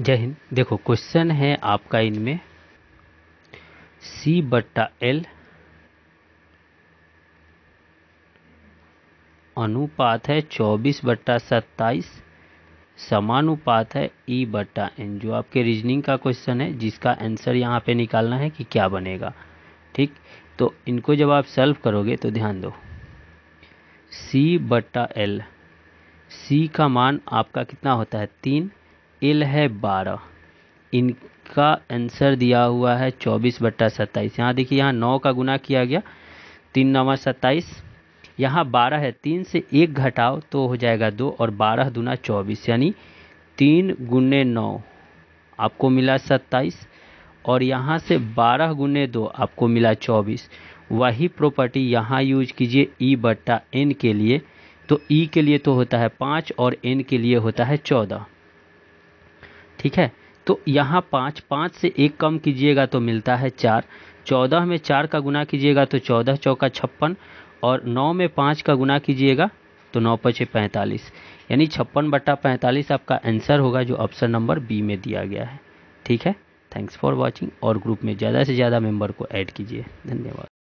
जय हिंद देखो क्वेश्चन है आपका इनमें सी बट्टा एल अनुपात है चौबीस बट्टा सत्ताईस समानुपात है ई e बट्टा एन जो आपके रीजनिंग का क्वेश्चन है जिसका आंसर यहाँ पे निकालना है कि क्या बनेगा ठीक तो इनको जब आप सॉल्व करोगे तो ध्यान दो सी बट्टा एल सी का मान आपका कितना होता है तीन एल है बारह इनका आंसर दिया हुआ है चौबीस बट्टा सत्ताईस यहाँ देखिए यहाँ नौ का गुना किया गया तीन नवा सत्ताईस यहाँ बारह है तीन से एक घटाओ तो हो जाएगा दो और बारह दुना चौबीस यानी तीन गुने नौ आपको मिला सत्ताईस और यहाँ से बारह गुने दो आपको मिला चौबीस वही प्रॉपर्टी यहाँ यूज कीजिए ई e बट्टा एन के लिए तो ई e के लिए तो होता है पाँच और एन के लिए होता है चौदह ठीक है तो यहाँ पाँच पाँच से एक कम कीजिएगा तो मिलता है चार चौदह में चार का गुना कीजिएगा तो चौदह चौका छप्पन और नौ में पाँच का गुना कीजिएगा तो नौ पचे पैंतालीस यानी छप्पन बट्टा पैंतालीस आपका आंसर होगा जो ऑप्शन नंबर बी में दिया गया है ठीक है थैंक्स फॉर वॉचिंग और ग्रुप में ज़्यादा से ज़्यादा मेम्बर को ऐड कीजिए धन्यवाद